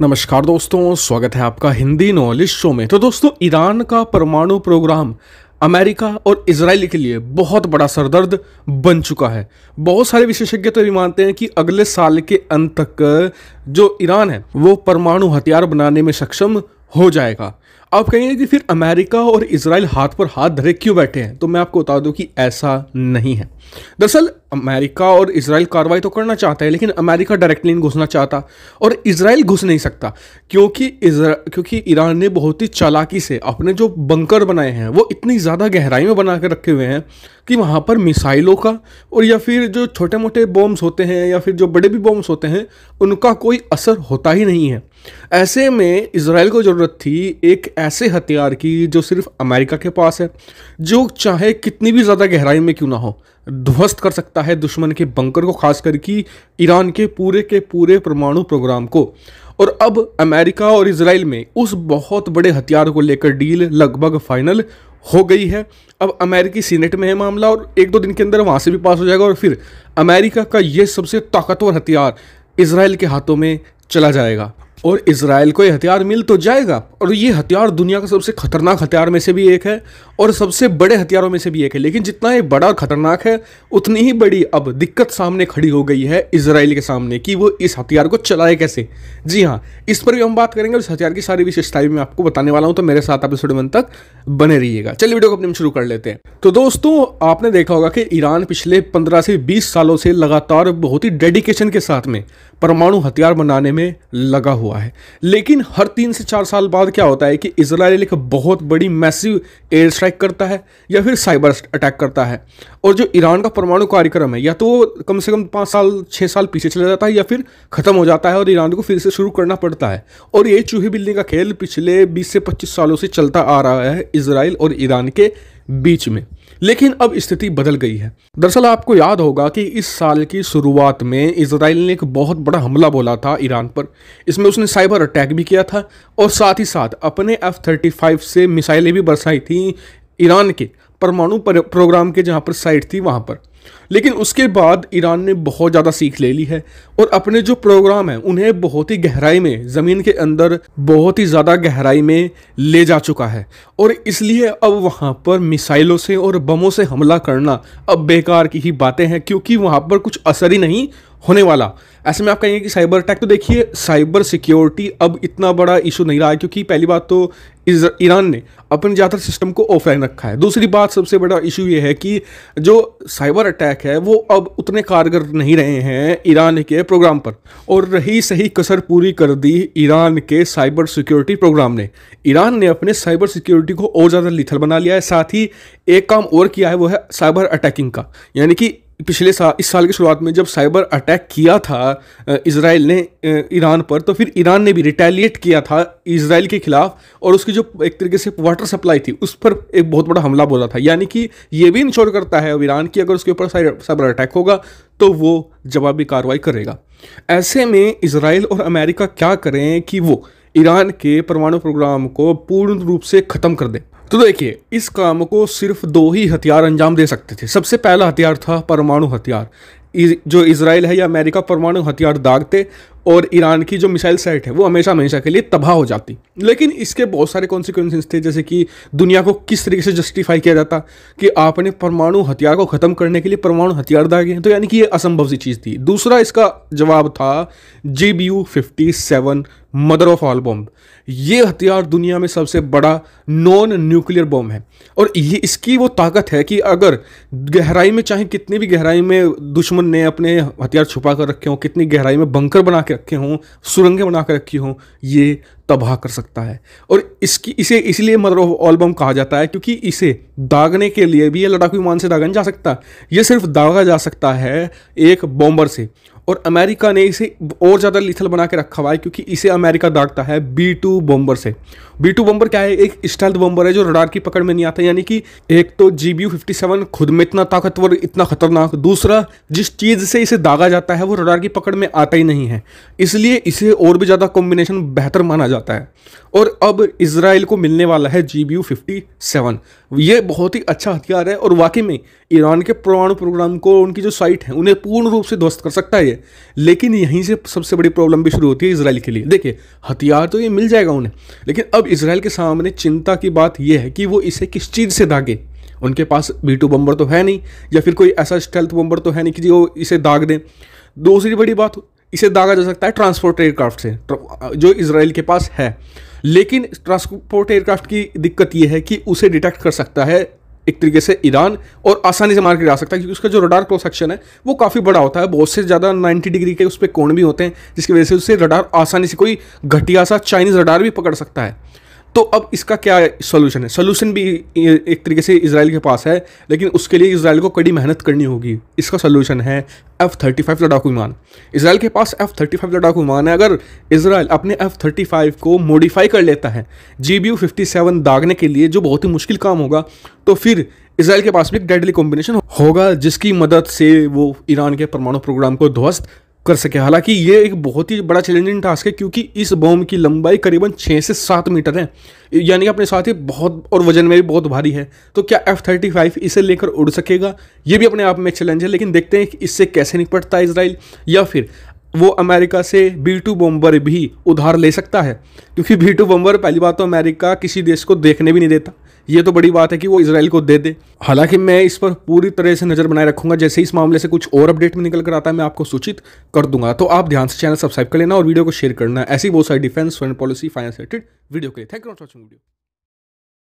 नमस्कार दोस्तों स्वागत है आपका हिंदी नॉलेज शो में तो दोस्तों ईरान का परमाणु प्रोग्राम अमेरिका और इसराइल के लिए बहुत बड़ा सरदर्द बन चुका है बहुत सारे विशेषज्ञ तो ये मानते हैं कि अगले साल के अंत तक जो ईरान है वो परमाणु हथियार बनाने में सक्षम हो जाएगा आप कहेंगे कि फिर अमेरिका और इसराइल हाथ पर हाथ धरे क्यों बैठे हैं तो मैं आपको बता दूं कि ऐसा नहीं है दरअसल अमेरिका और इसराइल कार्रवाई तो करना चाहता है लेकिन अमेरिका डायरेक्टली नहीं घुसना चाहता और इसराइल घुस नहीं सकता क्योंकि क्योंकि ईरान ने बहुत ही चालाकी से अपने जो बंकर बनाए हैं वो इतनी ज़्यादा गहराई में बना कर रखे हुए हैं कि वहाँ पर मिसाइलों का और या फिर जो छोटे मोटे बॉम्ब्स होते हैं या फिर जो बड़े भी बॉम्ब्स होते हैं उनका कोई असर होता ही नहीं है ऐसे में इसराइल को ज़रूरत थी एक ऐसे हथियार की जो सिर्फ अमेरिका के पास है जो चाहे कितनी भी ज़्यादा गहराई में क्यों ना हो ध्वस्त कर सकता है दुश्मन के बंकर को खास करके ईरान के पूरे के पूरे परमाणु प्रोग्राम को और अब अमेरिका और इसराइल में उस बहुत बड़े हथियार को लेकर डील लगभग फाइनल हो गई है अब अमेरिकी सीनेट में है मामला और एक दो दिन के अंदर वहाँ से भी पास हो जाएगा और फिर अमेरिका का ये सबसे ताकतवर हथियार इसराइल के हाथों में चला जाएगा और इसराइल को ये हथियार मिल तो जाएगा और ये हथियार दुनिया का सबसे खतरनाक हथियार में से भी एक है और सबसे बड़े हथियारों में से भी एक है लेकिन जितना ये बड़ा और खतरनाक है उतनी ही बड़ी अब दिक्कत सामने खड़ी हो गई है इसराइल के सामने कि वो इस हथियार को चलाए कैसे जी हाँ इस पर भी हम बात करेंगे उस इस हथियार की सारी विशेषताएं मैं आपको बताने वाला हूँ तो मेरे साथ आप इस तक बने रहिएगा चलिए वीडियो को अपने शुरू कर लेते हैं तो दोस्तों आपने देखा होगा कि ईरान पिछले पंद्रह से बीस सालों से लगातार बहुत ही डेडिकेशन के साथ में परमाणु हथियार बनाने में लगा हुआ हुआ है लेकिन हर तीन से चार साल बाद क्या होता है कि इसराइल एक बहुत बड़ी मैसिव एयर स्ट्राइक करता है या फिर साइबर अटैक करता है और जो ईरान का परमाणु कार्यक्रम है या तो वो कम से कम पाँच साल छः साल पीछे चला जाता है या फिर ख़त्म हो जाता है और ईरान को फिर से शुरू करना पड़ता है और ये चूहे बिल्ली का खेल पिछले बीस से पच्चीस सालों से चलता आ रहा है इसराइल और ईरान के बीच में लेकिन अब स्थिति बदल गई है दरअसल आपको याद होगा कि इस साल की शुरुआत में इसराइल ने एक बहुत बड़ा हमला बोला था ईरान पर इसमें उसने साइबर अटैक भी किया था और साथ ही साथ अपने एफ थर्टी फाइव से मिसाइलें भी बरसाई थी ईरान के परमाणु प्रोग्राम के जहाँ पर साइट थी वहाँ पर लेकिन उसके बाद ईरान ने बहुत ज़्यादा सीख ले ली है और अपने जो प्रोग्राम है उन्हें बहुत ही गहराई में ज़मीन के अंदर बहुत ही ज़्यादा गहराई में ले जा चुका है और इसलिए अब वहाँ पर मिसाइलों से और बमों से हमला करना अब बेकार की ही बातें हैं क्योंकि वहाँ पर कुछ असर ही नहीं होने वाला ऐसे में आप कहेंगे कि साइबर अटैक तो देखिए साइबर सिक्योरिटी अब इतना बड़ा इशू नहीं रहा है क्योंकि पहली बात तो ईरान ने अपने ज़्यादातर सिस्टम को ऑफलाइन रखा है दूसरी बात सबसे बड़ा इशू ये है कि जो साइबर अटैक है वो अब उतने कारगर नहीं रहे हैं ईरान के प्रोग्राम पर और रही सही कसर पूरी कर दी ईरान के साइबर सिक्योरिटी प्रोग्राम ने ईरान ने अपने साइबर सिक्योरिटी को और ज़्यादा लिथल बना लिया है साथ ही एक काम और किया है वो है साइबर अटैकिंग का यानी कि पिछले साल इस साल की शुरुआत में जब साइबर अटैक किया था इसराइल ने ईरान पर तो फिर ईरान ने भी रिटेलिएट किया था इसराइल के खिलाफ और उसकी जो एक तरीके से वाटर सप्लाई थी उस पर एक बहुत बड़ा हमला बोला था यानी कि ये भी इंश्योर करता है ईरान की अगर उसके ऊपर साइबर अटैक होगा तो वो जवाबी कार्रवाई करेगा ऐसे में इसराइल और अमेरिका क्या करें कि वो ईरान के परमाणु प्रोग्राम को पूर्ण रूप से ख़त्म कर दें तो देखिए इस काम को सिर्फ दो ही हथियार अंजाम दे सकते थे सबसे पहला हथियार था परमाणु हथियार जो इसराइल है या अमेरिका परमाणु हथियार दागते और ईरान की जो मिसाइल सेट है वो हमेशा हमेशा के लिए तबाह हो जाती लेकिन इसके बहुत सारे कॉन्सिक्वेंसेज थे जैसे कि दुनिया को किस तरीके से जस्टिफाई किया जाता कि आपने परमाणु हथियार को ख़त्म करने के लिए परमाणु हथियार दागे हैं तो यानी कि ये असंभव सी चीज़ थी दूसरा इसका जवाब था J B U fifty seven mother of all bomb ये हथियार दुनिया में सबसे बड़ा नॉन न्यूक्लियर बॉम्ब है और ये इसकी वो ताकत है कि अगर गहराई में चाहे कितनी भी गहराई में दुश्मन ने अपने हथियार छुपा कर रखे हों कितनी गहराई में बंकर बना के रखे हों सुरंगें बना कर रखी हों ये तबाह कर सकता है और इसकी इसे इसलिए मदर ऑफ ऑल बम कहा जाता है क्योंकि इसे दागने के लिए भी यह लड़ाकू विमान से दागा नहीं जा सकता ये सिर्फ दागा जा सकता है एक बॉम्बर से और अमेरिका ने इसे और ज़्यादा लिथल बना के रखा हुआ है क्योंकि इसे अमेरिका दागता है बी टू बॉम्बर से बी टू बॉम्बर क्या है एक स्टेल्थ बॉम्बर है जो रडार की पकड़ में नहीं आता यानी कि एक तो जी बी फिफ्टी सेवन खुद में इतना ताकतवर इतना खतरनाक दूसरा जिस चीज़ से इसे दागा जाता है वो रडार की पकड़ में आता ही नहीं है इसलिए इसे और भी ज़्यादा कॉम्बिनेशन बेहतर माना जाता है और अब इसराइल को मिलने वाला है G B U fifty seven ये बहुत ही अच्छा हथियार है और वाकई में ईरान के परमाणु प्रोग्राम को उनकी जो साइट है उन्हें पूर्ण रूप से ध्वस्त कर सकता है लेकिन यहीं से सबसे बड़ी प्रॉब्लम भी शुरू होती है इसराइल के लिए देखिए हथियार तो ये मिल जाएगा उन्हें लेकिन अब इसराइल के सामने चिंता की बात यह है कि वो इसे किस चीज़ से दागे उनके पास बी टू बम्बर तो है नहीं या फिर कोई ऐसा स्टेल्थ बम्बर तो है नहीं कि वो इसे दाग दें दूसरी बड़ी बात इसे दागा जा सकता है ट्रांसपोर्ट एयरक्राफ्ट से जो इसराइल के पास है लेकिन ट्रांसपोर्ट एयरक्राफ्ट की दिक्कत यह है कि उसे डिटेक्ट कर सकता है एक तरीके से ईरान और आसानी से मार के जा सकता है क्योंकि उसका जो रडार क्रॉस सेक्शन है वो काफ़ी बड़ा होता है बहुत से ज़्यादा 90 डिग्री के उस पर कोण भी होते हैं जिसकी वजह से उसे रडार आसानी से कोई घटिया सा चाइनीज़ रडार भी पकड़ सकता है तो अब इसका क्या सोल्यूशन है सोल्यूशन भी एक तरीके से इसराइल के पास है लेकिन उसके लिए इसराइल को कड़ी मेहनत करनी होगी इसका सोल्यूशन है एफ़ थर्टी फाइव लड़ाकू विमान इसराइल के पास एफ़ थर्टी फाइव लड़ाकू विमान है अगर इसराइल अपने एफ़ थर्टी फाइव को मॉडिफाई कर लेता है G B U fifty seven दागने के लिए जो बहुत ही मुश्किल काम होगा तो फिर इसराइल के पास भी एक डेडली कॉम्बिनेशन होगा जिसकी मदद से वो ईरान के परमाणु प्रोग्राम को ध्वस्त कर सके हालांकि ये एक बहुत ही बड़ा चैलेंजिंग टास्क है क्योंकि इस बॉम्ब की लंबाई करीबन छः से सात मीटर है यानी अपने साथ ही बहुत और वजन में भी बहुत भारी है तो क्या एफ थर्टी फाइव इसे लेकर उड़ सकेगा ये भी अपने आप में चैलेंज है लेकिन देखते हैं कि इससे कैसे निपटता है इसराइल या फिर वो अमेरिका से बी टू बॉम्बर भी उधार ले सकता है क्योंकि बी टू बॉम्बर पहली बात तो अमेरिका किसी देश को देखने भी नहीं देता ये तो बड़ी बात है कि वो इसराइल को दे दे हालांकि मैं इस पर पूरी तरह से नज़र बनाए रखूंगा जैसे इस मामले से कुछ और अपडेट में निकल कर आता है मैं आपको सूचित कर दूंगा तो आप ध्यान से चैनल सब्सक्राइब कर लेना और वीडियो को शेयर करना ऐसी बहुत सारी defence foreign policy finance related video के लिए थैंक यू वॉचिंग वीडियो